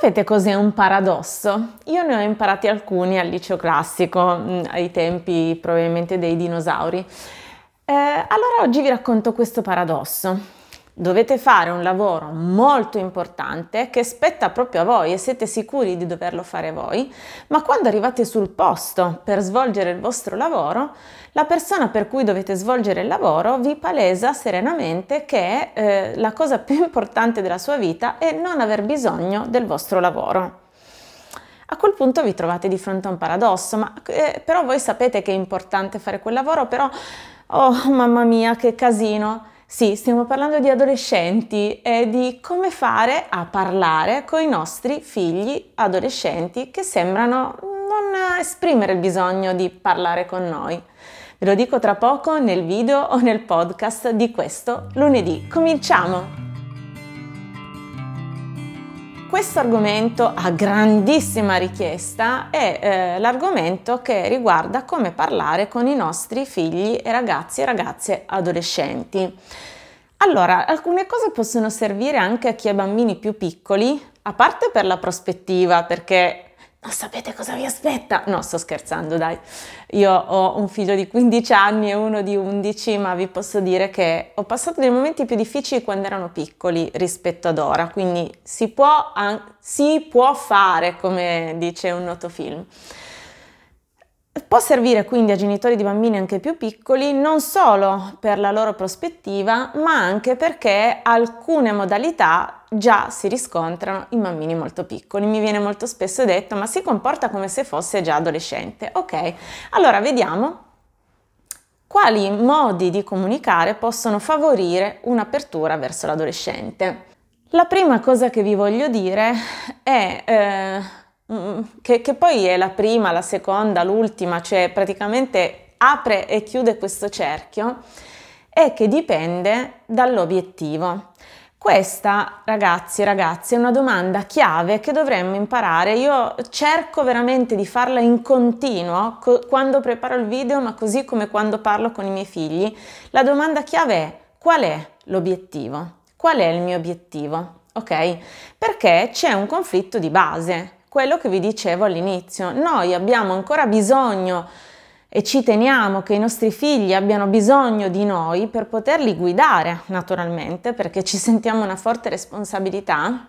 Sapete cos'è un paradosso? Io ne ho imparati alcuni al liceo classico, mm, ai tempi probabilmente dei dinosauri. Eh, allora oggi vi racconto questo paradosso dovete fare un lavoro molto importante che spetta proprio a voi e siete sicuri di doverlo fare voi, ma quando arrivate sul posto per svolgere il vostro lavoro, la persona per cui dovete svolgere il lavoro vi palesa serenamente che eh, la cosa più importante della sua vita è non aver bisogno del vostro lavoro. A quel punto vi trovate di fronte a un paradosso, ma eh, però voi sapete che è importante fare quel lavoro, però oh mamma mia che casino, sì, stiamo parlando di adolescenti e di come fare a parlare con i nostri figli adolescenti che sembrano non esprimere il bisogno di parlare con noi. Ve lo dico tra poco nel video o nel podcast di questo lunedì. Cominciamo! Questo argomento a grandissima richiesta è eh, l'argomento che riguarda come parlare con i nostri figli e ragazzi e ragazze adolescenti. Allora, alcune cose possono servire anche a chi ha bambini più piccoli, a parte per la prospettiva, perché non sapete cosa vi aspetta. No, sto scherzando, dai. Io ho un figlio di 15 anni e uno di 11, ma vi posso dire che ho passato dei momenti più difficili quando erano piccoli rispetto ad ora, quindi si può, si può fare, come dice un noto film. Può servire quindi a genitori di bambini anche più piccoli non solo per la loro prospettiva, ma anche perché alcune modalità già si riscontrano in bambini molto piccoli. Mi viene molto spesso detto, ma si comporta come se fosse già adolescente. Ok, allora vediamo quali modi di comunicare possono favorire un'apertura verso l'adolescente. La prima cosa che vi voglio dire è eh, che, che, poi è la prima, la seconda, l'ultima, cioè praticamente apre e chiude questo cerchio, è che dipende dall'obiettivo. Questa, ragazzi e ragazze, è una domanda chiave che dovremmo imparare. Io cerco veramente di farla in continuo quando preparo il video, ma così come quando parlo con i miei figli. La domanda chiave è qual è l'obiettivo? Qual è il mio obiettivo? Ok? Perché c'è un conflitto di base quello che vi dicevo all'inizio. Noi abbiamo ancora bisogno e ci teniamo che i nostri figli abbiano bisogno di noi per poterli guidare naturalmente, perché ci sentiamo una forte responsabilità.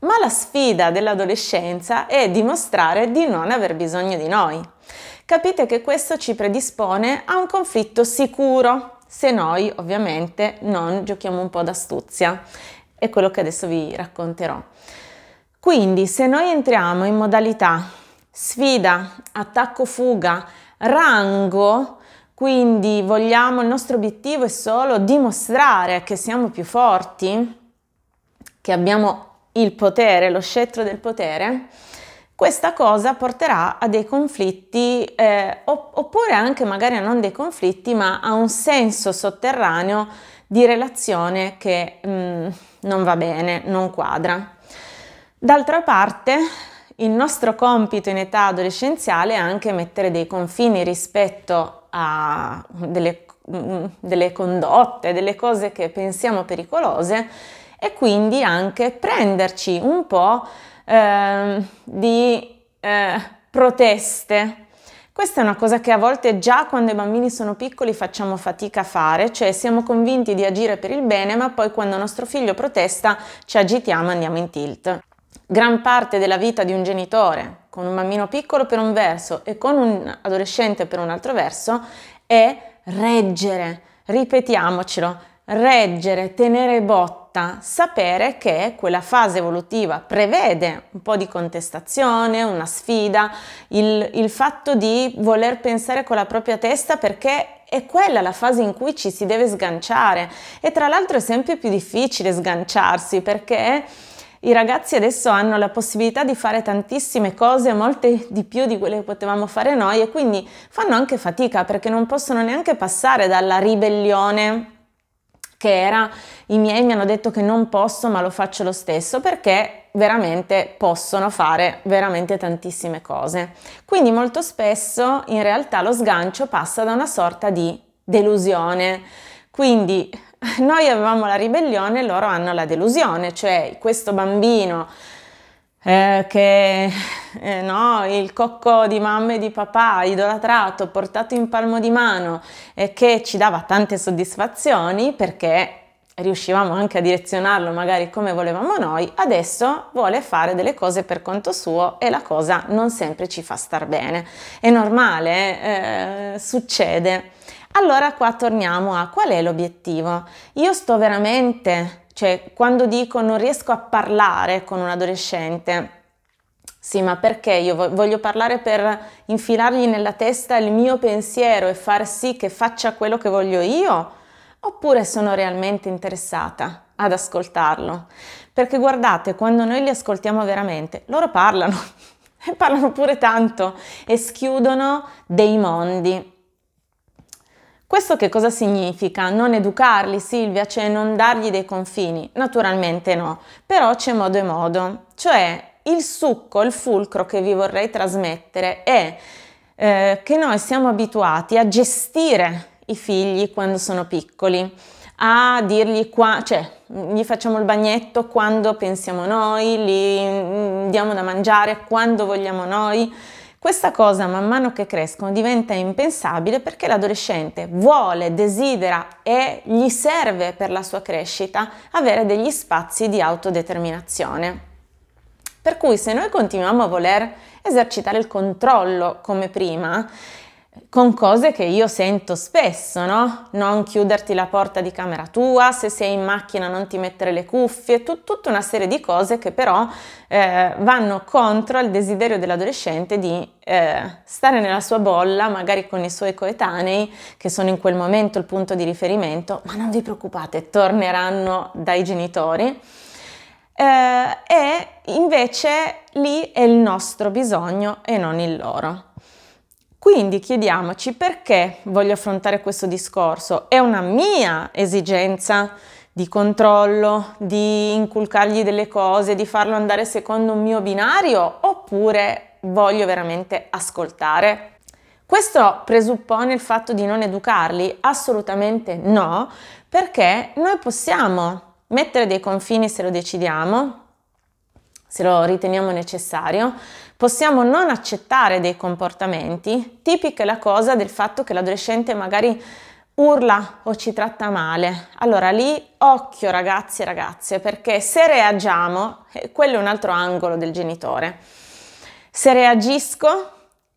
Ma la sfida dell'adolescenza è dimostrare di non aver bisogno di noi. Capite che questo ci predispone a un conflitto sicuro, se noi ovviamente non giochiamo un po' d'astuzia. È quello che adesso vi racconterò. Quindi se noi entriamo in modalità sfida, attacco fuga, rango, quindi vogliamo, il nostro obiettivo è solo dimostrare che siamo più forti, che abbiamo il potere, lo scettro del potere, questa cosa porterà a dei conflitti, eh, oppure anche magari a non dei conflitti, ma a un senso sotterraneo di relazione che mh, mm, non va bene, non quadra. D'altra parte, il nostro compito in età adolescenziale è anche mettere dei confini rispetto a delle, mm, delle condotte, delle cose che pensiamo pericolose e quindi anche prenderci un po' eh, di eh, proteste. Questa è una cosa che a volte già quando i bambini sono piccoli facciamo fatica a fare, cioè siamo convinti di agire per il bene, ma poi quando nostro figlio protesta ci agitiamo e andiamo in tilt gran parte della vita di un genitore con un bambino piccolo per un verso e con un adolescente per un altro verso è reggere, ripetiamocelo, reggere, tenere botta, sapere che quella fase evolutiva prevede un po' di contestazione, una sfida, il, il fatto di voler pensare con la propria testa perché è quella la fase in cui ci si deve sganciare e tra l'altro è sempre più difficile sganciarsi perché i ragazzi adesso hanno la possibilità di fare tantissime cose, molte di più di quelle che potevamo fare noi e quindi fanno anche fatica perché non possono neanche passare dalla ribellione che era i miei mi hanno detto che non posso ma lo faccio lo stesso perché veramente possono fare veramente tantissime cose. Quindi molto spesso in realtà lo sgancio passa da una sorta di delusione. Quindi Noi avevamo la ribellione e loro hanno la delusione, cioè questo bambino eh, che eh, no, il cocco di mamma e di papà, idolatrato, portato in palmo di mano e che ci dava tante soddisfazioni perché riuscivamo anche a direzionarlo magari come volevamo noi, adesso vuole fare delle cose per conto suo e la cosa non sempre ci fa star bene. È normale, eh, succede. Allora qua torniamo a qual è l'obiettivo? Io sto veramente, cioè quando dico non riesco a parlare con un adolescente, sì, ma perché io voglio parlare per infilargli nella testa il mio pensiero e far sì che faccia quello che voglio io? Oppure sono realmente interessata ad ascoltarlo? Perché guardate, quando noi li ascoltiamo veramente, loro parlano e parlano pure tanto e schiudono dei mondi. Questo che cosa significa? Non educarli, Silvia, cioè non dargli dei confini? Naturalmente no, però c'è modo e modo. Cioè, il succo, il fulcro che vi vorrei trasmettere è eh, che noi siamo abituati a gestire i figli quando sono piccoli, a dirgli qua, cioè gli facciamo il bagnetto quando pensiamo noi, gli mm, diamo da mangiare quando vogliamo noi questa cosa man mano che crescono diventa impensabile perché l'adolescente vuole, desidera e gli serve per la sua crescita avere degli spazi di autodeterminazione. Per cui se noi continuiamo a voler esercitare il controllo come prima, con cose che io sento spesso, no? Non chiuderti la porta di camera tua, se sei in macchina non ti mettere le cuffie, tut- tutta una serie di cose che però eh, vanno contro il desiderio dell'adolescente di eh, stare nella sua bolla, magari con i suoi coetanei, che sono in quel momento il punto di riferimento, ma non vi preoccupate, torneranno dai genitori. Eh, e invece lì è il nostro bisogno e non il loro. Quindi chiediamoci perché voglio affrontare questo discorso. È una mia esigenza di controllo, di inculcargli delle cose, di farlo andare secondo un mio binario oppure voglio veramente ascoltare? Questo presuppone il fatto di non educarli? Assolutamente no, perché noi possiamo mettere dei confini se lo decidiamo, se lo riteniamo necessario, Possiamo non accettare dei comportamenti, tipica la cosa del fatto che l'adolescente magari urla o ci tratta male. Allora lì occhio ragazzi e ragazze, perché se reagiamo, eh, quello è un altro angolo del genitore. Se reagisco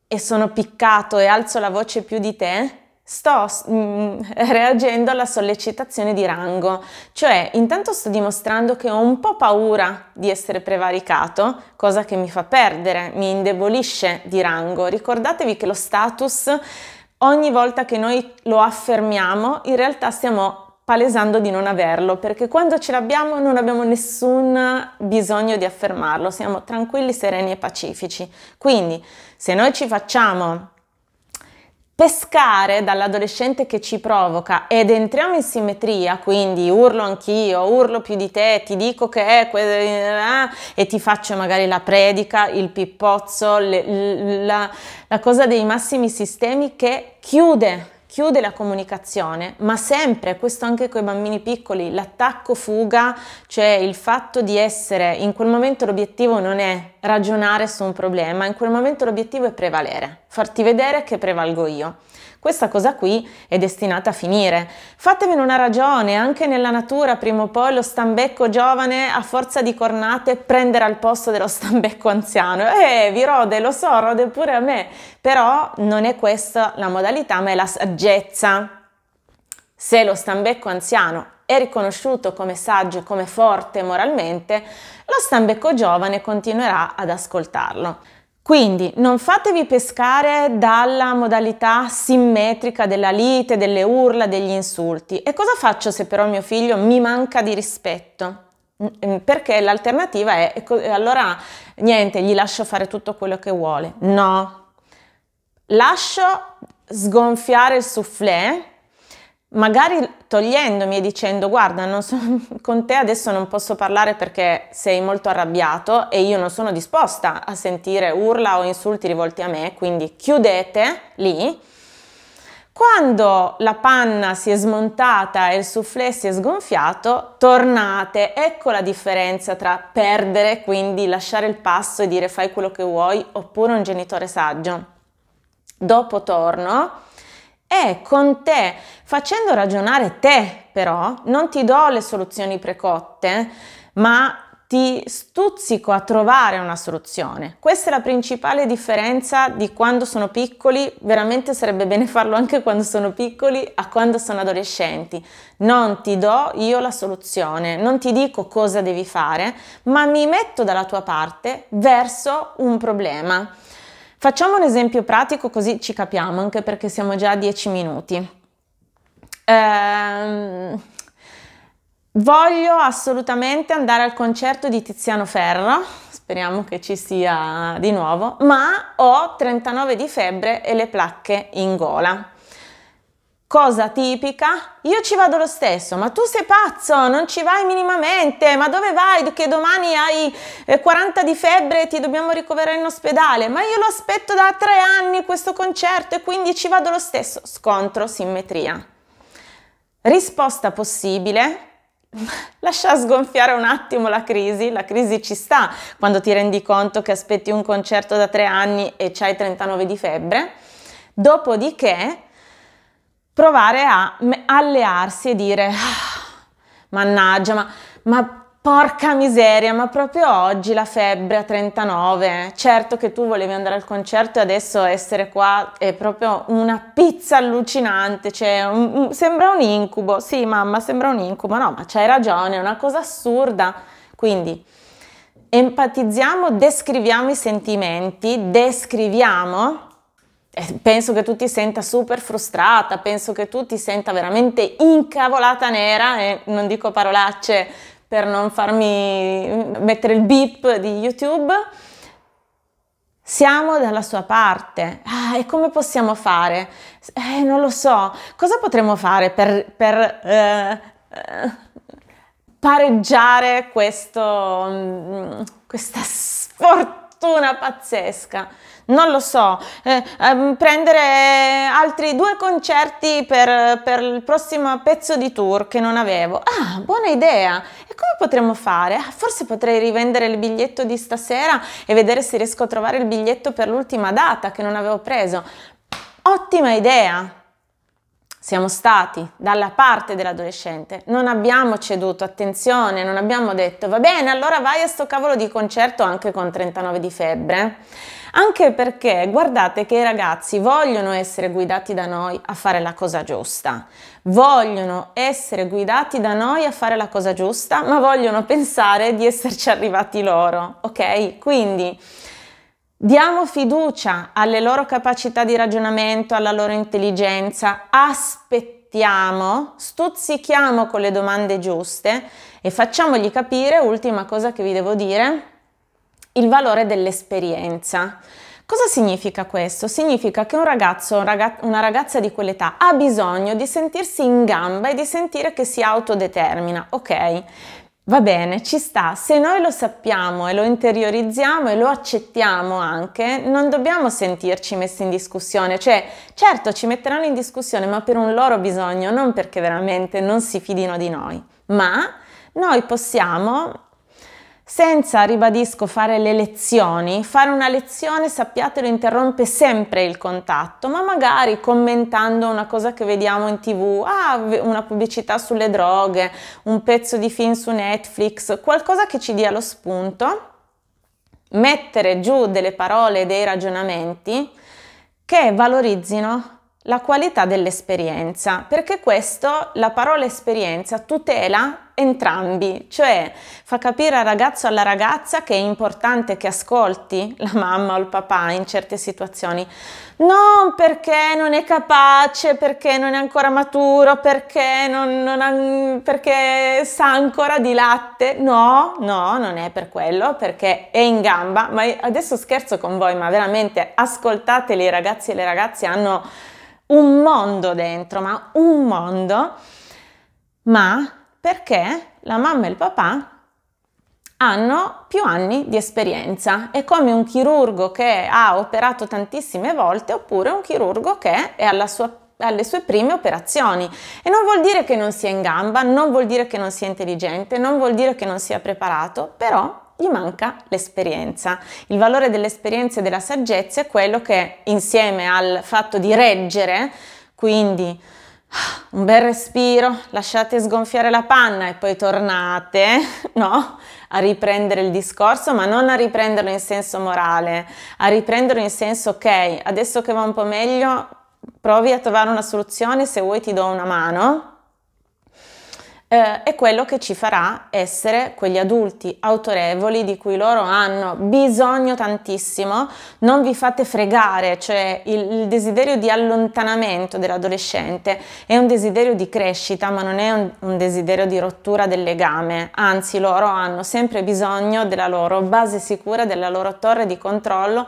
e sono piccato e alzo la voce più di te, sto mh, mm, reagendo alla sollecitazione di rango, cioè intanto sto dimostrando che ho un po' paura di essere prevaricato, cosa che mi fa perdere, mi indebolisce di rango. Ricordatevi che lo status ogni volta che noi lo affermiamo, in realtà stiamo palesando di non averlo, perché quando ce l'abbiamo non abbiamo nessun bisogno di affermarlo, siamo tranquilli, sereni e pacifici. Quindi, se noi ci facciamo pescare dall'adolescente che ci provoca ed entriamo in simmetria, quindi urlo anch'io, urlo più di te, ti dico che è eh, e ti faccio magari la predica, il pippozzo, le, la, la cosa dei massimi sistemi che chiude chiude la comunicazione, ma sempre, questo anche con i bambini piccoli, l'attacco fuga, cioè il fatto di essere, in quel momento l'obiettivo non è ragionare su un problema, in quel momento l'obiettivo è prevalere, farti vedere che prevalgo io questa cosa qui è destinata a finire. Fatevene una ragione, anche nella natura prima o poi lo stambecco giovane a forza di cornate prenderà il posto dello stambecco anziano. Eh, vi rode, lo so, rode pure a me, però non è questa la modalità, ma è la saggezza. Se lo stambecco anziano è riconosciuto come saggio, e come forte moralmente, lo stambecco giovane continuerà ad ascoltarlo. Quindi non fatevi pescare dalla modalità simmetrica della lite, delle urla, degli insulti. E cosa faccio se però mio figlio mi manca di rispetto? Mm, mm, perché l'alternativa è allora niente, gli lascio fare tutto quello che vuole. No, lascio sgonfiare il soufflé magari togliendomi e dicendo guarda, so, con te adesso non posso parlare perché sei molto arrabbiato e io non sono disposta a sentire urla o insulti rivolti a me, quindi chiudete lì. Quando la panna si è smontata e il soufflé si è sgonfiato, tornate. Ecco la differenza tra perdere, quindi lasciare il passo e dire fai quello che vuoi, oppure un genitore saggio. Dopo torno è con te, facendo ragionare te però, non ti do le soluzioni precotte, ma ti stuzzico a trovare una soluzione. Questa è la principale differenza di quando sono piccoli, veramente sarebbe bene farlo anche quando sono piccoli, a quando sono adolescenti. Non ti do io la soluzione, non ti dico cosa devi fare, ma mi metto dalla tua parte verso un problema. Facciamo un esempio pratico così ci capiamo, anche perché siamo già a 10 minuti. Ehm, voglio assolutamente andare al concerto di Tiziano Ferro, speriamo che ci sia di nuovo, ma ho 39 di febbre e le placche in gola. Cosa tipica? Io ci vado lo stesso, ma tu sei pazzo, non ci vai minimamente, ma dove vai che domani hai 40 eh, di febbre e ti dobbiamo ricoverare in ospedale? Ma io lo aspetto da tre anni questo concerto e quindi ci vado lo stesso. Scontro, simmetria. Risposta possibile, Lascia sgonfiare un attimo la crisi, la crisi ci sta quando ti rendi conto che aspetti un concerto da tre anni e c'hai 39 di febbre. Dopodiché provare a allearsi e dire ah, mannaggia, ma, ma, porca miseria, ma proprio oggi la febbre a 39, certo che tu volevi andare al concerto e adesso essere qua è proprio una pizza allucinante, cioè, un, un, sembra un incubo, sì mamma sembra un incubo, no ma c'hai ragione, è una cosa assurda, quindi empatizziamo, descriviamo i sentimenti, descriviamo eh, penso che tu ti senta super frustrata, penso che tu ti senta veramente incavolata nera e non dico parolacce per non farmi mm, mettere il beep di YouTube. Siamo dalla sua parte. Ah, e come possiamo fare? Eh, non lo so. Cosa potremmo fare per, per eh, pareggiare questo, mm, questa sfortuna pazzesca? non lo so, eh, ehm, prendere altri due concerti per, per, il prossimo pezzo di tour che non avevo. Ah, buona idea! E come potremmo fare? Ah, forse potrei rivendere il biglietto di stasera e vedere se riesco a trovare il biglietto per l'ultima data che non avevo preso. Ottima idea! siamo stati dalla parte dell'adolescente, non abbiamo ceduto, attenzione, non abbiamo detto va bene, allora vai a sto cavolo di concerto anche con 39 di febbre anche perché guardate che i ragazzi vogliono essere guidati da noi a fare la cosa giusta, vogliono essere guidati da noi a fare la cosa giusta, ma vogliono pensare di esserci arrivati loro, ok? Quindi diamo fiducia alle loro capacità di ragionamento, alla loro intelligenza, aspettiamo stuzzichiamo con le domande giuste e facciamogli capire, ultima cosa che vi devo dire, il valore dell'esperienza. Cosa significa questo? Significa che un ragazzo, una ragazza di quell'età ha bisogno di sentirsi in gamba e di sentire che si autodetermina, ok? Va bene, ci sta. Se noi lo sappiamo e lo interiorizziamo e lo accettiamo anche, non dobbiamo sentirci messi in discussione. Cioè, certo, ci metteranno in discussione, ma per un loro bisogno, non perché veramente non si fidino di noi. Ma noi possiamo senza, ribadisco, fare le lezioni. Fare una lezione, sappiatelo, interrompe sempre il contatto, ma magari commentando una cosa che vediamo in tv, ah, una pubblicità sulle droghe, un pezzo di film su Netflix, qualcosa che ci dia lo spunto, mettere giù delle parole, dei ragionamenti che valorizzino la qualità dell'esperienza, perché questo, la parola esperienza, tutela entrambi, cioè fa capire al ragazzo o alla ragazza che è importante che ascolti la mamma o il papà in certe situazioni, non perché non è capace, perché non è ancora maturo, perché, non, non ha, perché sa ancora di latte, no, no, non è per quello, perché è in gamba, ma adesso scherzo con voi, ma veramente ascoltateli i ragazzi e le ragazze hanno un mondo dentro, ma un mondo, ma perché la mamma e il papà hanno più anni di esperienza. È come un chirurgo che ha operato tantissime volte oppure un chirurgo che è alla sua alle sue prime operazioni. E non vuol dire che non sia in gamba, non vuol dire che non sia intelligente, non vuol dire che non sia preparato, però gli manca l'esperienza. Il valore dell'esperienza e della saggezza è quello che insieme al fatto di reggere, quindi un bel respiro, lasciate sgonfiare la panna e poi tornate, no? A riprendere il discorso, ma non a riprenderlo in senso morale, a riprenderlo in senso ok, adesso che va un po' meglio, provi a trovare una soluzione, se vuoi ti do una mano, eh, è quello che ci farà essere quegli adulti autorevoli di cui loro hanno bisogno tantissimo. Non vi fate fregare, cioè il, il desiderio di allontanamento dell'adolescente è un desiderio di crescita, ma non è un, un desiderio di rottura del legame. Anzi, loro hanno sempre bisogno della loro base sicura, della loro torre di controllo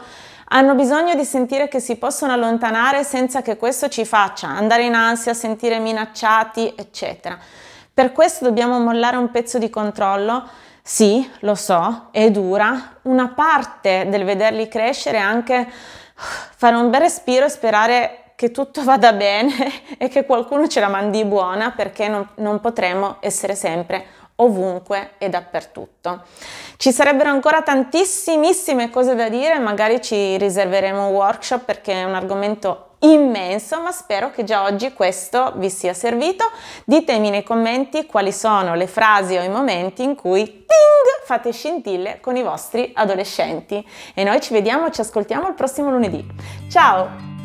hanno bisogno di sentire che si possono allontanare senza che questo ci faccia andare in ansia, sentire minacciati, eccetera. Per questo dobbiamo mollare un pezzo di controllo? Sì, lo so, è dura. Una parte del vederli crescere è anche fare un bel respiro e sperare che tutto vada bene e che qualcuno ce la mandi buona perché non, non potremo essere sempre ovunque e dappertutto. Ci sarebbero ancora tantissime cose da dire, magari ci riserveremo un workshop perché è un argomento immenso, ma spero che già oggi questo vi sia servito. Ditemi nei commenti quali sono le frasi o i momenti in cui ting, fate scintille con i vostri adolescenti. E noi ci vediamo, ci ascoltiamo il prossimo lunedì. Ciao!